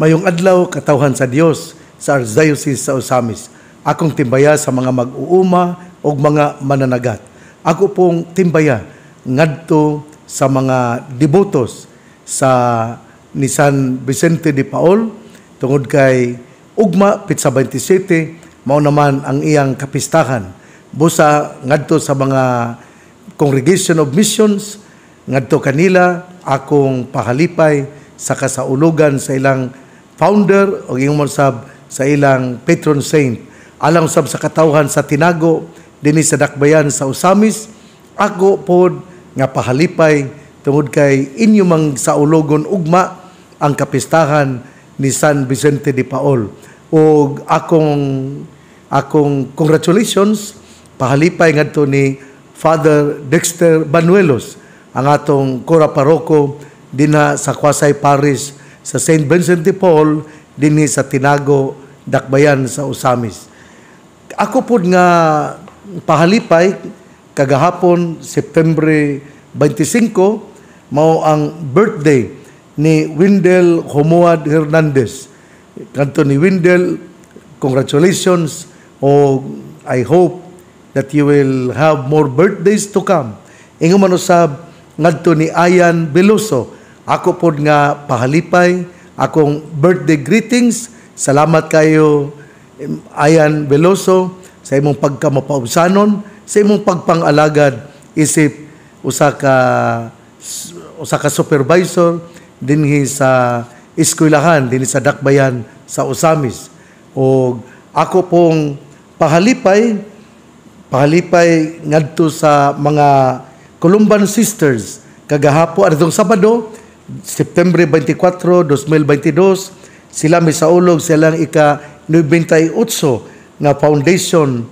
Mayong adlaw katawhan sa Dios sa Archdiocese sa Osamis. Akong timbaya sa mga mag-uuma o mga mananagat. Ako pong timbaya ngadto sa mga debotos sa ni San Vicente de Paul tungod kay ugma pitsa 27 mao naman ang iyang kapistahan busa ngadto sa mga Congregation of Missions ngadto kanila akong pahalipay sa kasaulogan sa ilang founder o ingon sab sa ilang patron saint alang sab sa katawhan sa Tinago dinhi sa dakbayan sa Usamis ako pod nga pahalipay tungod kay inyo mang sa ulogon ugma ang kapistahan ni San Vicente de Paul ug akong akong congratulations pahalipay ngadto ni Father Dexter Banuelos ang atong kura paroko dinha sa Kwasay Parish sa St. Vincent de Paul dinhi sa Tinago Dakbayan sa Osamis. Ako pod nga pahalipay kagahapon September 25 mao ang birthday ni Wendell Homoad Hernandez. Kanto ni Wendell, congratulations o I hope that you will have more birthdays to come. Ingo man ngadto ni Ayan Beloso ako po nga pahalipay, akong birthday greetings. Salamat kayo, Ayan Veloso, sa imong pagkamapausanon, sa imong pagpangalagad, isip usaka usaka supervisor dinhi sa eskwelahan dinhi sa Dakbayan sa Osamis o ako pong pahalipay pahalipay ngadto sa mga Columban Sisters kagahapo adtong Sabado September 24, 2022, sila misaulog silang ika-98 nga foundation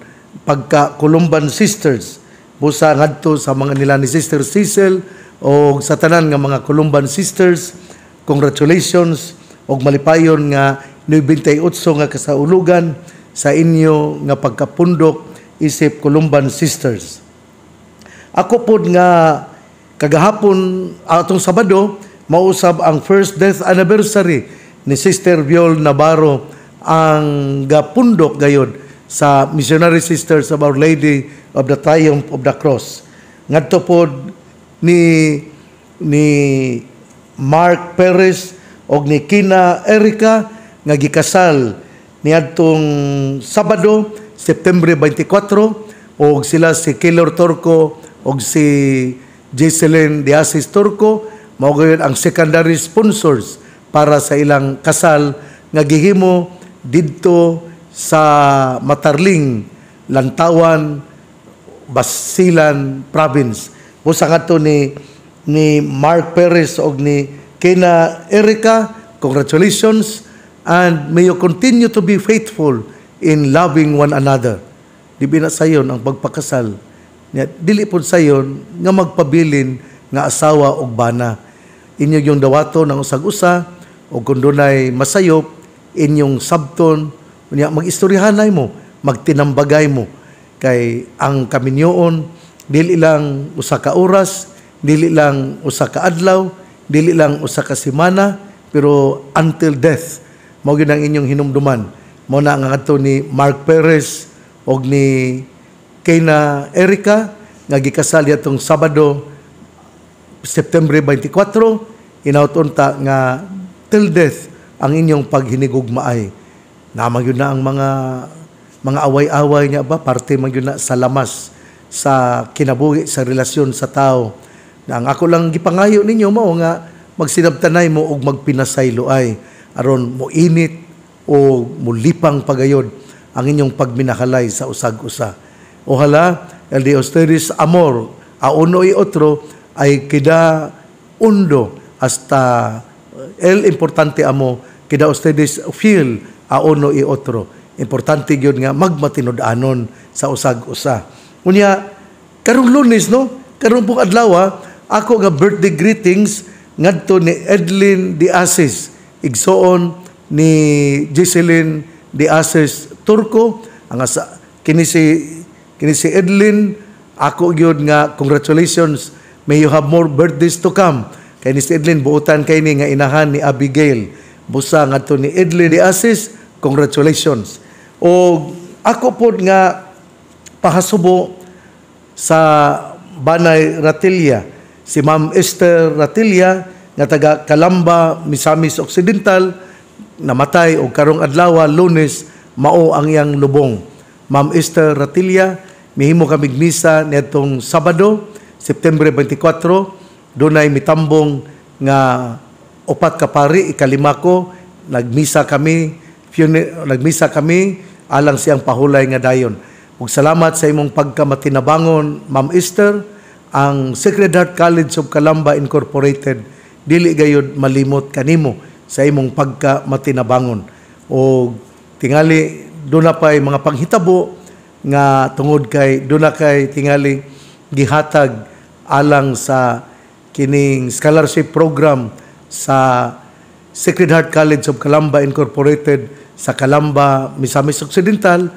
pagka Columban Sisters busa ngadto sa mga nila ni Sister Cecil o sa tanan nga mga Columban Sisters congratulations og malipayon nga 98 nga kasaulugan sa inyo nga pagkapundok isip Columban Sisters ako pod nga kagahapon atong Sabado mausab ang first death anniversary ni Sister Viol Navarro ang gapundok gayod sa Missionary Sisters of Our Lady of the Triumph of the Cross. Ngadto pod ni ni Mark Perez og ni Kina Erika nga gikasal niadtong Sabado, September 24 og sila si Keller Torco og si Jocelyn Diaz Torco mao gyud ang secondary sponsors para sa ilang kasal nga gihimo didto sa Matarling, Lantawan, Basilan province. Busa kadto ni ni Mark Perez og ni kina Erica, congratulations and may you continue to be faithful in loving one another. Dibi na sayon ang pagpakasal. Dili pud sayon nga magpabilin nga asawa og bana inyong dawaton ng usag-usa o kung dunay masayop inyong sabton unya magistoryahanay mo magtinambagay mo kay ang kaminyoon dili lang usa ka oras dili lang usa ka adlaw dili lang usa ka semana pero until death mao gyud ang inyong hinumduman mao na ang ato ni Mark Perez og ni Kayna Erika nga gikasal atong Sabado September 24, inauton ta nga till death ang inyong paghinigugmaay. Namang na ang mga mga away-away niya ba, parte man na sa lamas, sa kinabuhi, sa relasyon sa tao. Na ang ako lang gipangayo ninyo mo nga magsinabtanay mo og magpinasayloay aron mo init o mulipang pagayod ang inyong pagminahalay sa usag-usa. O hala, El Dios Teres Amor, uno i otro, ay kida undo hasta el importante amo kida ustedes feel a uno i otro importante gyud nga magmatinud-anon sa usag usa unya karong lunes no karong pong adlaw ako nga birthday greetings ngadto ni Edlin Asis. igsoon ni Jocelyn Asis Turco ang asa kini si kini si Edlin ako gyud nga congratulations may you have more birthdays to come. Kay ni si Edlin, buutan kay ni nga inahan ni Abigail. Busa nga to ni Edlin ni Asis, congratulations. O ako po nga pahasubo sa Banay Ratilia, si Ma'am Esther Ratilia, nga taga Kalamba, Misamis Occidental, namatay o karong adlaw lunes mao ang iyang lubong. Ma'am Esther Ratilia, mihimo kami gnisa nitong Sabado September 24, doon ay mitambong nga upat ka pari, ikalima ko, nagmisa kami, nagmisa kami, alang siyang pahulay nga dayon. Ug salamat sa imong pagkamatinabangon, Ma'am Esther, ang Sacred Heart College of Calamba Incorporated, dili gayod malimot kanimo sa imong pagkamatinabangon. O tingali, doon na pa'y mga panghitabo nga tungod kay, doon na kay tingali, gihatag alang sa kining scholarship program sa Sacred Heart College of Calamba Incorporated sa Calamba, Misamis Occidental.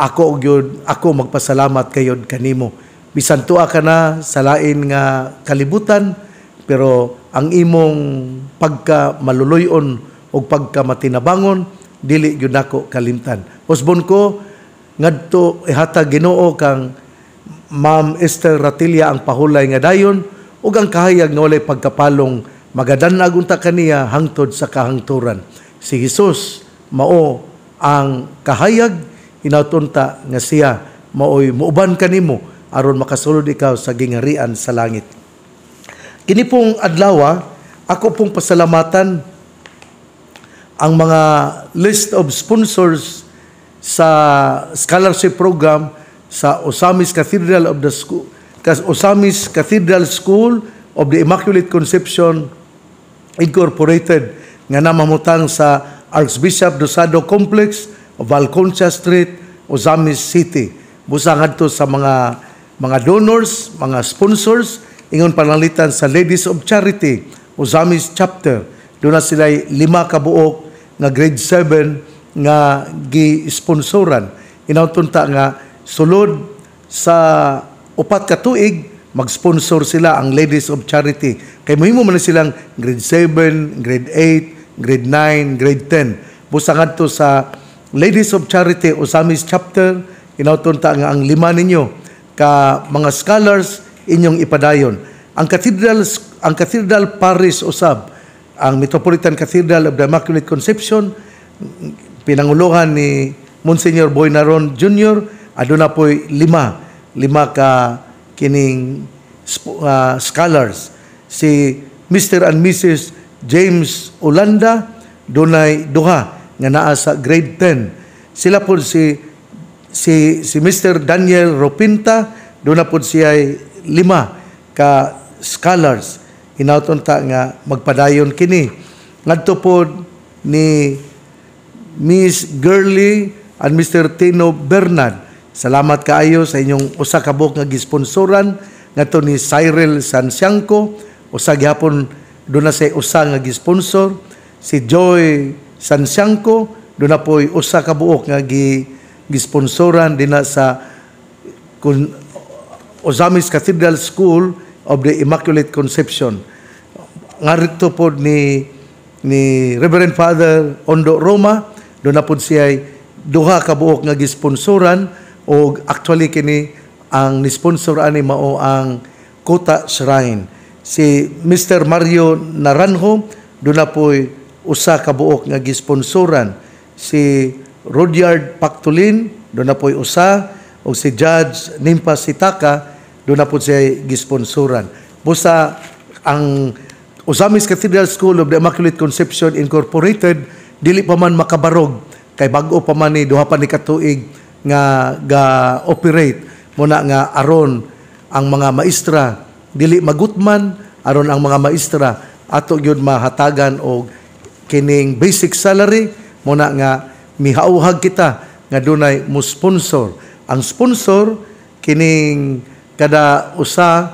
Ako og yun, ako magpasalamat kayo kanimo. Bisan tuwa ka na sa lain nga kalibutan, pero ang imong pagka maluloyon o pagka matinabangon, dili yun ako kalimtan. Husband ko, ngadto ihatag ginoo kang Ma'am Esther Ratilia ang pahulay nga dayon ug ang kahayag nga walay pagkapalong magadanag unta kaniya hangtod sa kahangturan. Si Hesus mao ang kahayag hinautunta nga siya maoy muuban kanimo aron makasulod ikaw sa gingarian sa langit. Kini pong adlawa, ako pong pasalamatan ang mga list of sponsors sa scholarship program sa Osamis Cathedral of the School, Osamis Cathedral School of the Immaculate Conception Incorporated nga namamutang sa Archbishop Dosado Complex of Valconcha Street, Osamis City. Busang to sa mga mga donors, mga sponsors, ingon panalitan sa Ladies of Charity, Osamis Chapter. Doon na sila lima kabuok nga grade 7 nga gi-sponsoran. Inautunta nga sulod sa upat ka tuig mag-sponsor sila ang Ladies of Charity. Kay muhimo man silang grade 7, grade 8, grade 9, grade 10. Busa ngadto sa Ladies of Charity Osamis chapter inauton ta nga ang lima ninyo ka mga scholars inyong ipadayon. Ang cathedral ang cathedral Paris usab ang Metropolitan Cathedral of the Immaculate Conception pinanguluhan ni Monsignor Boy Naron Jr. Aduna po'y lima, lima ka kining uh, scholars. Si Mr. and Mrs. James Olanda, dunay duha nga naa sa grade 10. Sila po si si si Mr. Daniel Ropinta, doon na po siya lima ka scholars hinauton ta nga magpadayon kini ngadto po ni Miss Gurley and Mr. Tino Bernard Salamat kaayo sa inyong usa ka buok nga gisponsoran ngadto ni Cyril Sansiangco usa gihapon do na say usa nga gisponsor si Joy Sansiangco do na poy usa ka buok nga gi gisponsoran dinha sa Ozamis Cathedral School of the Immaculate Conception. Ngarito po ni ni Reverend Father Ondo Roma do na po siya duha ka buok nga gisponsoran o actually kini ang sponsor ani mao ang Kota Shrine. Si Mr. Mario Naranjo do na po'y usa ka buok nga gisponsoran. Si Rudyard Pactolin do na po'y usa o si Judge Nimpa Sitaka do na po siya gisponsoran. Busa ang Osamis Cathedral School of the Immaculate Conception Incorporated dili pa man makabarog kay bag-o pa man ni duha pa ni katuig nga ga-operate muna nga aron ang mga maestra dili magutman aron ang mga maestra ato gyud mahatagan og kining basic salary muna nga mihauhag kita nga dunay mo sponsor ang sponsor kining kada usa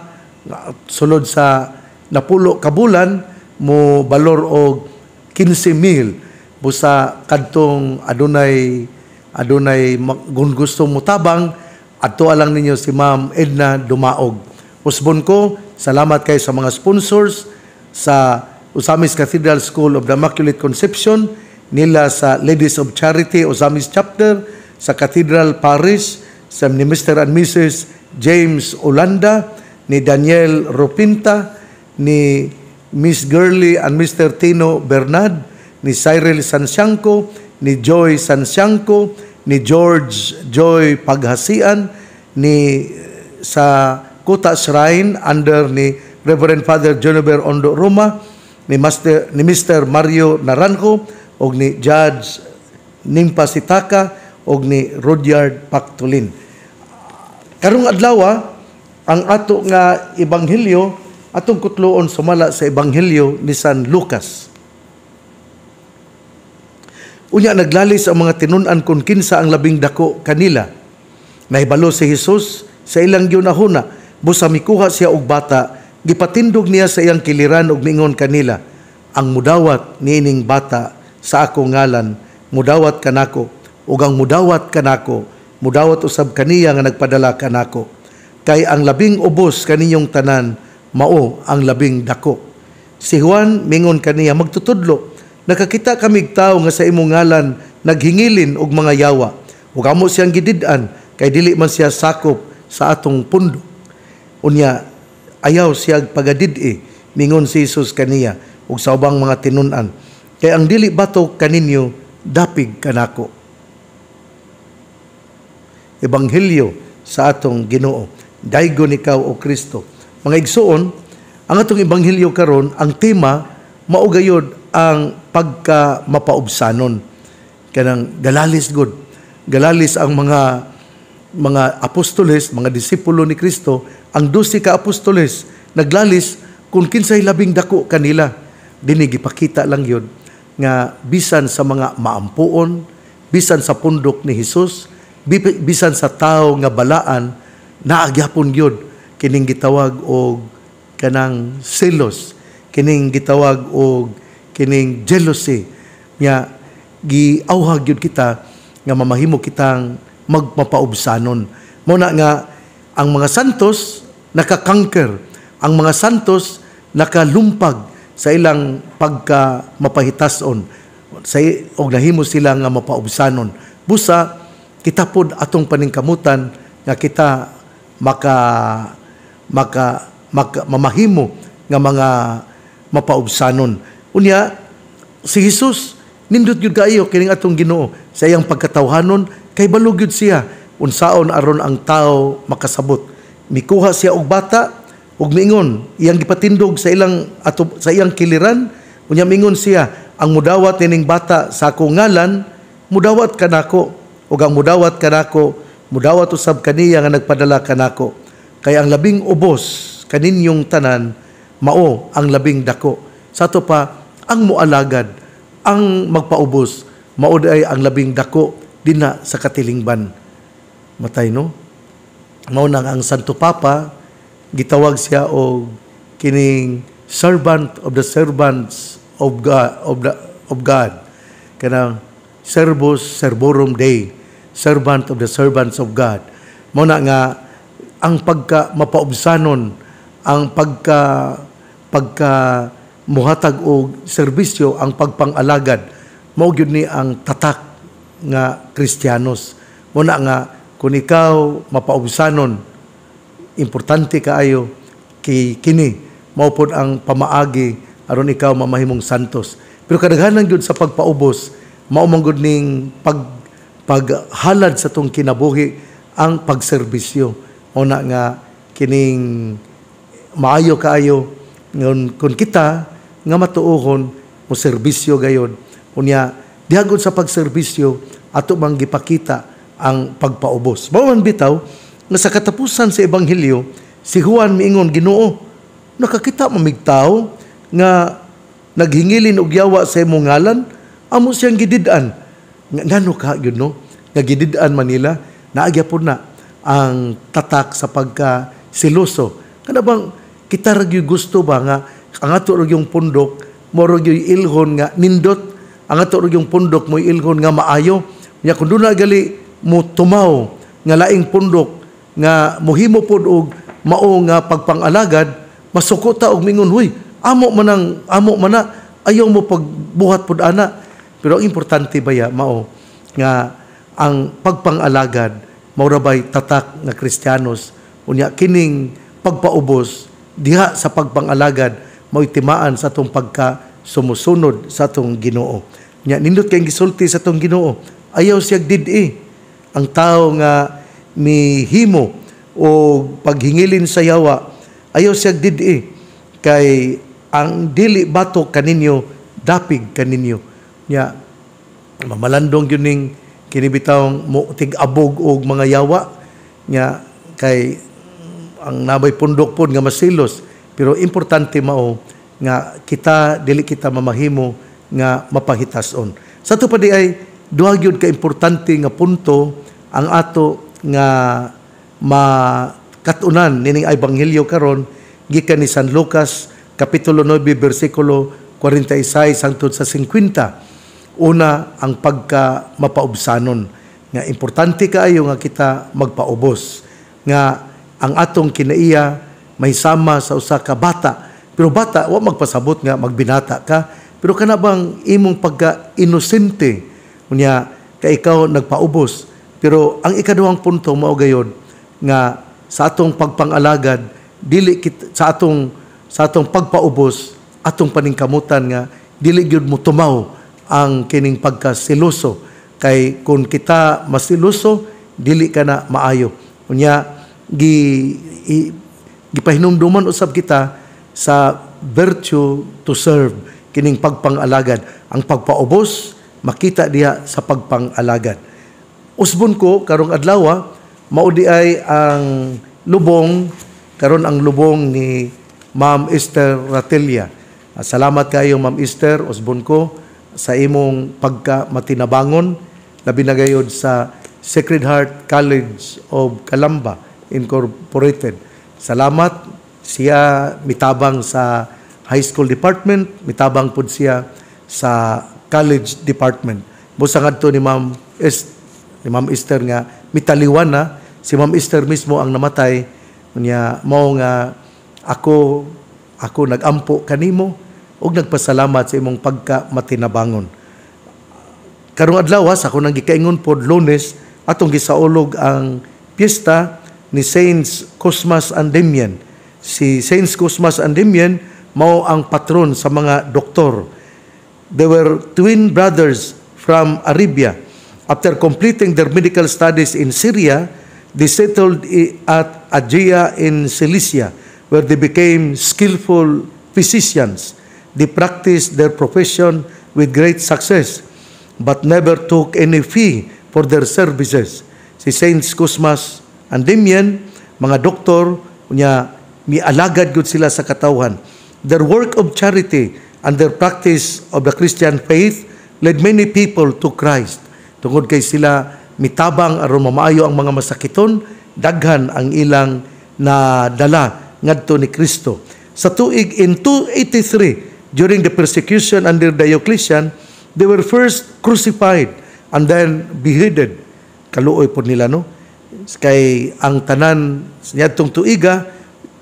sulod sa napulo ka bulan mo balor og 15,000 busa kadtong adunay adunay kung gusto mo tabang, adto alang ninyo si Ma'am Edna Dumaog. Usbon ko, salamat kayo sa mga sponsors sa Usamis Cathedral School of the Immaculate Conception, nila sa Ladies of Charity Usamis Chapter, sa Cathedral Parish, sa ni Mr. and Mrs. James Olanda, ni Daniel Rupinta ni Miss Gurley and Mr. Tino Bernard, ni Cyril Sansianco, ni Joy Sansiangco, ni George Joy Paghasian, ni eh, sa Kuta Shrine under ni Reverend Father Jennifer Ondo Roma, ni Master ni Mr. Mario Naranjo og ni Judge Nimpasitaka, og ni Rudyard Pactulin. Karong adlaw ah, ang ato nga ebanghelyo atong kutloon sumala sa ebanghelyo ni San Lucas. Unya naglalis ang mga tinunan kung kinsa ang labing dako kanila. Nahibalo si Hesus sa ilang yunahuna, busa mikuha siya og bata, gipatindog niya sa iyang kiliran og mingon kanila, ang mudawat niining bata sa akong ngalan, mudawat kanako, ug ang mudawat kanako, mudawat usab kaniya nga nagpadala kanako. Kay ang labing ubos kaninyong tanan, mao ang labing dako. Si Juan mingon kaniya magtutudlo nakakita kami tao nga sa imong ngalan naghingilin og mga yawa ug amo siyang gididan kay dili man siya sakop sa atong pundo unya ayaw siya pagadidi mingon e, si Jesus kaniya ug sa ubang mga tinunan kay ang dili bato kaninyo dapig kanako ebanghelyo sa atong Ginoo daigon ikaw o Kristo mga igsuon ang atong ebanghelyo karon ang tema maugayod ang pagka mapaubsanon kanang galalis gud galalis ang mga mga apostoles mga disipulo ni Kristo ang 12 ka apostoles naglalis kung kinsay labing dako kanila dinhi gipakita lang yun nga bisan sa mga maampuon bisan sa pundok ni Hesus bisan sa tao nga balaan naagyapon yun kining gitawag og kanang selos kining gitawag og kining jealousy nga giauhag gyud kita nga mamahimo kitang magpapaubsanon Muna nga ang mga santos nakakanker ang mga santos nakalumpag sa ilang pagka mapahitason sa og nahimo sila nga mapaubsanon busa kita pod atong paningkamutan nga kita maka maka, maka mamahimo nga mga mapaubsanon Unya, si Jesus, nindot yun kayo kining atong ginoo sa iyang pagkatawhanon, kay balog yun siya. Unsaon aron ang tao makasabot. Mikuha siya og bata, ug miingon, iyang gipatindog sa ilang ato, sa iyang kiliran, unya miingon siya, ang mudawat nining bata sa akong ngalan, mudawat kanako, ug ang mudawat kanako, mudawat usab kaniya nga nagpadala kanako. Kay ang labing ubos kaninyong tanan mao ang labing dako. Sa ato pa ang mualagad, ang magpaubos, mauday ang labing dako, din sa katilingban. Matay no? Mao nang ang Santo Papa, gitawag siya og kining servant of the servants of God, of, the, of God. Kanang servos servorum Dei, servant of the servants of God. Muna nga, ang pagka mapaubsanon, ang pagka pagka muhatag og serbisyo ang pagpangalagad mao gyud ni ang tatak nga Kristiyanos una nga kun ikaw mapaubsanon importante kaayo kay kini mao pod ang pamaagi aron ikaw mamahimong santos pero kadaghanan gyud sa pagpaubos mao man gud ning pag paghalad sa tong kinabuhi ang pagserbisyo una nga kining maayo kaayo ngon kun kita nga matuohon mo serbisyo gayon. Unya, dihagod sa pagserbisyo, ato mang gipakita ang pagpaubos. Bawan bitaw, nga sa katapusan sa Ebanghelyo, si Juan miingon, ginoo, nakakita mamigtaw nga naghingilin og yawa sa imong ngalan, amo siyang gididan. Nga, ngano ka, yun no? Nga gididan Manila, naagya po na ang tatak sa pagka siloso. Kana bang kita ragyo gusto ba nga ang ato yung pundok morog yung ilhon nga nindot ang ato yung pundok mo ilhon nga maayo nya kun na gali mo tumaw nga laing pundok nga muhimo pod og mao nga pagpangalagad masuko ta og mingon huy amo manang amo mana ayaw mo pagbuhat pod ana pero ang importante ba ya mao nga ang pagpangalagad mao tatak nga kristyanos, unya kining pagpaubos diha sa pagpangalagad mo'y timaan sa atong pagka sumusunod sa atong Ginoo. Nya nindot kay gisulti sa atong Ginoo, ayaw siya didi. Ang tao nga mihimo o paghingilin sa yawa, ayaw siya didi kay ang dili bato kaninyo dapig kaninyo. Nya mamalandong yun ning kinibitawang tig-abog og mga yawa nya kay ang nabay pundok pod nga masilos pero importante mao nga kita dili kita mamahimo nga mapahitason. Sa to pa di ay duha gyud ka importante nga punto ang ato nga makatunan nining ebanghelyo karon gikan ni San Lucas kapitulo 9 bersikulo 46 hangtod sa 50. Una ang pagka mapaubsanon nga importante kaayo nga kita magpaubos nga ang atong kinaiya may sama sa usa ka bata. Pero bata, wa magpasabot nga magbinata ka. Pero kana bang imong pagka-inosente unya ka ikaw nagpaubos. Pero ang ikaduhang punto mao gayod nga sa atong pagpangalagad dili kit, sa atong sa atong pagpaubos atong paningkamutan nga dili gyud mo tumaw ang kining pagkasiloso kay kung kita masiloso dili ka na maayo unya gi i, Gipahinumduman usab kita sa virtue to serve kining pagpangalagad. Ang pagpaubos makita diha sa pagpangalagad. Usbon ko karong adlaw ah, mao di ay ang lubong karon ang lubong ni Ma'am Esther Ratelia. Ah, salamat kayo Ma'am Esther usbon ko sa imong pagka matinabangon labi na gayod sa Sacred Heart College of Calamba Incorporated. Salamat siya mitabang sa high school department, mitabang pud siya sa college department. Busa ngadto ni Ma'am is ni Ma'am Esther nga mitaliwan na si Ma'am Esther mismo ang namatay niya mao nga ako ako nagampo kanimo ug nagpasalamat sa imong pagka matinabangon. Karong adlaw sa ako nang gikaingon pod Lunes atong gisaulog ang piyesta ni Saints Cosmas Andemian. Si Saints Cosmas and Andemian mao ang patron sa mga doktor. They were twin brothers from Arabia. After completing their medical studies in Syria, they settled at Aegea in Cilicia, where they became skillful physicians. They practiced their profession with great success, but never took any fee for their services. Si Saint Cosmas Andim yan, mga doktor, unya, alagad gud sila sa katawhan. Their work of charity and their practice of the Christian faith led many people to Christ. Tungod kay sila mitabang aron mamayo ang mga masakiton, daghan ang ilang nadala ngadto ni Kristo. Sa tuig in 283, during the persecution under Diocletian, they were first crucified and then beheaded. Kaluoy po nila, no? Kay ang tanan niadtong tuiga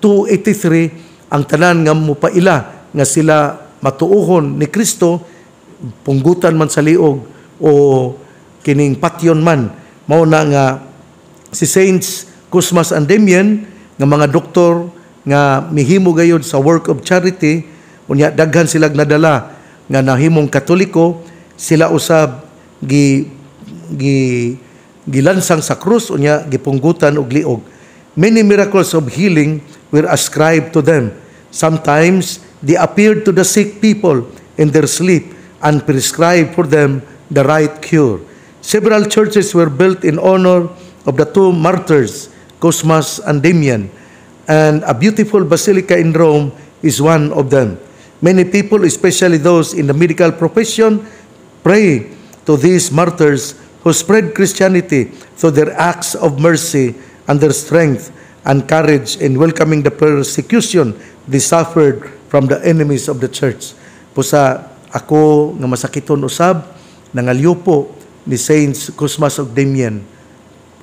283 ang tanan nga mo pa ila nga sila matuuhon ni Kristo punggutan man sa liog o kining patyon man mao na nga si Saints Cosmas and Damian nga mga doktor nga mihimo gayod sa work of charity unya daghan sila nadala nga nahimong katoliko sila usab gi gi gilansang sa krus unya gipunggutan og liog many miracles of healing were ascribed to them sometimes they appeared to the sick people in their sleep and prescribed for them the right cure several churches were built in honor of the two martyrs Cosmas and Damian and a beautiful basilica in Rome is one of them many people especially those in the medical profession pray to these martyrs who spread Christianity through their acts of mercy and their strength and courage in welcoming the persecution they suffered from the enemies of the church. Pusa ako nga masakiton usab, nangalyupo ni Saints Cosmas og Damien,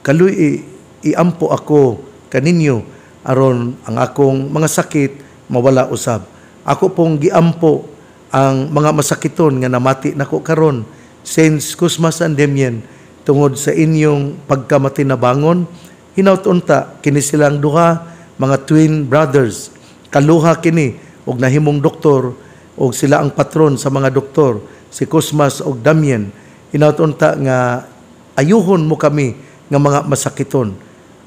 kaluy iampo ako kaninyo aron ang akong mga sakit mawala usab. Ako pong giampo ang mga masakiton nga namati nako karon Saints Cosmas and Demian, tungod sa inyong pagkamatinabangon, hinautunta kini silang duha mga twin brothers. Kaluha kini og nahimong doktor og sila ang patron sa mga doktor si Cosmas og Damian. Hinautunta nga ayuhon mo kami nga mga masakiton.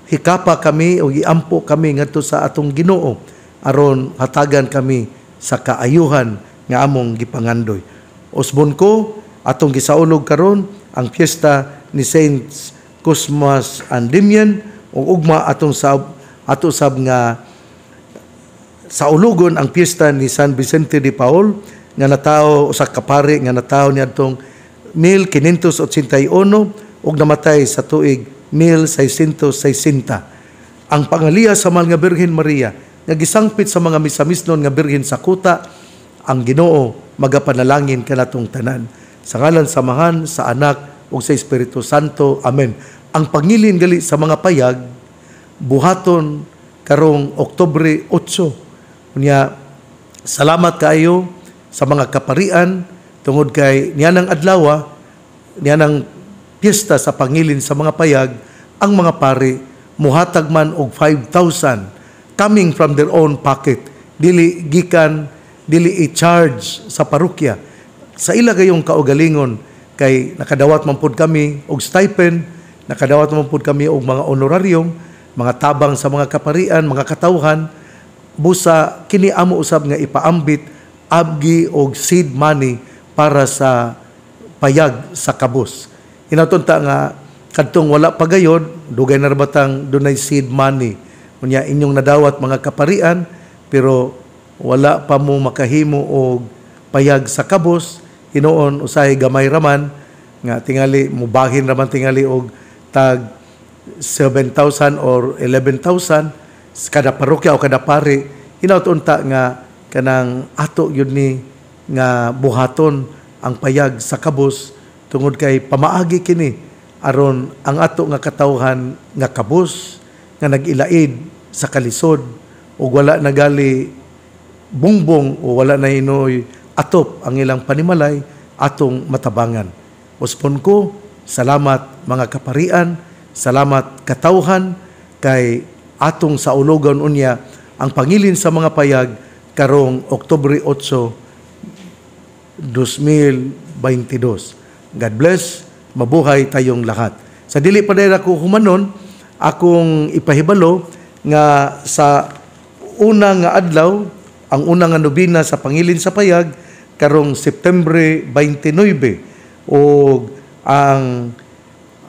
Hikapa kami o iampo kami ngadto sa atong Ginoo aron hatagan kami sa kaayuhan nga among gipangandoy. Usbon ko atong gisaulog karon ang piyesta ni Saints Cosmas and Damian ug ugma atong sab ato sab nga sa ulugon ang piyesta ni San Vicente de Paul nga natao usa ka pare nga natao niadtong 1581 ug namatay sa tuig 1660. Ang pangaliya sa mahal nga Birhen Maria nga gisangpit sa mga misamisnon nga birhen sa kuta ang Ginoo magapanalangin kanatong tanan sa ngalan samahan sa anak ug sa Espiritu Santo. Amen. Ang pangilin gali sa mga payag buhaton karong Oktobre 8. Kunya, salamat kayo sa mga kaparian tungod kay niyanang adlaw ah, niyanang piyesta sa pangilin sa mga payag ang mga pari, muhatag man og 5,000 coming from their own pocket dili gikan dili i-charge sa parokya sa ila gayong kaugalingon kay nakadawat man pud kami og stipend, nakadawat man pud kami og mga honorarium, mga tabang sa mga kaparian, mga katawhan, busa kini amo usab nga ipaambit abgi og seed money para sa payag sa kabus. Inaton ta nga kadtong wala pa pagayod, dugay na batang dunay seed money. Unya inyong nadawat mga kaparian pero wala pa mo makahimo og payag sa kabus, Hinoon usay gamay raman nga tingali mubahin raman tingali og tag 7,000 or 11,000 kada parokya o kada pari hinautunta nga kanang ato yun ni nga buhaton ang payag sa kabus tungod kay pamaagi kini aron ang ato nga katawhan nga kabus nga nagilaid sa kalisod o wala nagali bungbong o wala na inoy atop ang ilang panimalay atong matabangan. Uspon ko, salamat mga kaparian, salamat katauhan kay atong sa ulogan unya ang pangilin sa mga payag karong Oktubre 8, 2022. God bless, mabuhay tayong lahat. Sa dili pa dahil ako humanon, akong ipahibalo nga sa unang nga adlaw, ang unang nobina sa pangilin sa payag, karong September 29 o ang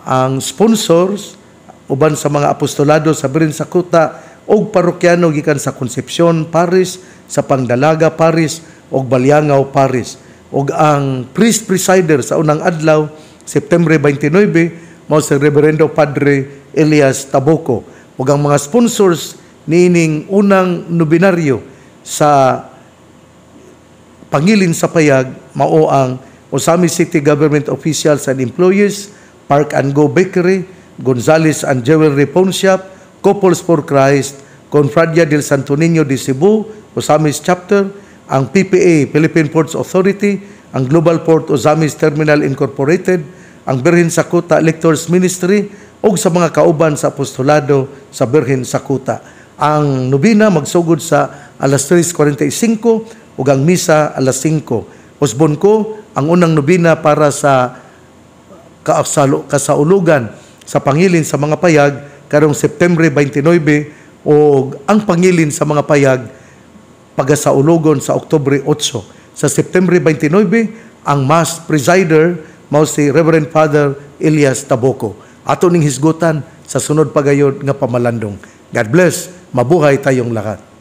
ang sponsors uban sa mga apostolado sa Birin sa Kuta og parokyano gikan sa Concepcion Paris sa Pangdalaga Paris og Balyangaw Paris og ang priest presider sa unang adlaw September 29 mao si Reverendo Padre Elias Taboko ug ang mga sponsors niining unang nobinaryo sa pangilin sa payag mao ang Osami City Government Officials and Employees, Park and Go Bakery, Gonzales and Jewelry Pawn Shop, Couples for Christ, Confradia del Santo Niño de Cebu, Osamis Chapter, ang PPA, Philippine Ports Authority, ang Global Port Osamis Terminal Incorporated, ang Birhen Sakuta Lectors Ministry, o sa mga kauban sa apostolado sa Birhen Sakuta. Ang nobina magsugod sa alas 3.45 ug ang misa alas 5. Usbon ko ang unang nobina para sa kasaulugan sa pangilin sa mga payag karong September 29 o ang pangilin sa mga payag pagasaulugon sa Oktubre 8. Sa September 29, ang Mass Presider mao si Reverend Father Elias Taboko. Ato ning hisgutan sa sunod pagayon nga pamalandong. God bless. Mabuhay tayong lahat.